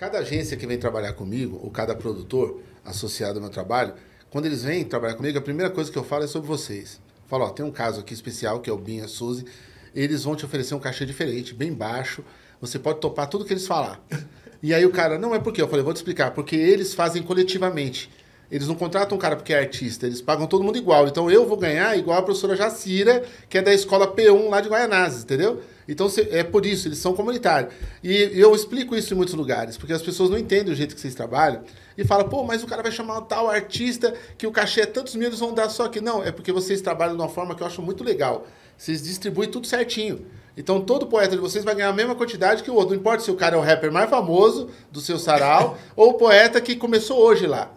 Cada agência que vem trabalhar comigo, ou cada produtor associado ao meu trabalho, quando eles vêm trabalhar comigo, a primeira coisa que eu falo é sobre vocês. falo, ó, tem um caso aqui especial, que é o Binha Suzy, eles vão te oferecer um cachê diferente, bem baixo, você pode topar tudo que eles falar. E aí o cara, não é porque, eu falei, vou te explicar, porque eles fazem coletivamente. Eles não contratam o cara porque é artista, eles pagam todo mundo igual. Então eu vou ganhar igual a professora Jacira, que é da escola P1 lá de Guaianazes, entendeu? Então é por isso, eles são comunitários. E eu explico isso em muitos lugares, porque as pessoas não entendem o jeito que vocês trabalham e falam, pô, mas o cara vai chamar um tal artista que o cachê é tantos mil, eles vão dar só que. Não, é porque vocês trabalham de uma forma que eu acho muito legal. Vocês distribuem tudo certinho. Então todo poeta de vocês vai ganhar a mesma quantidade que o outro. Não importa se o cara é o rapper mais famoso do seu sarau ou o poeta que começou hoje lá.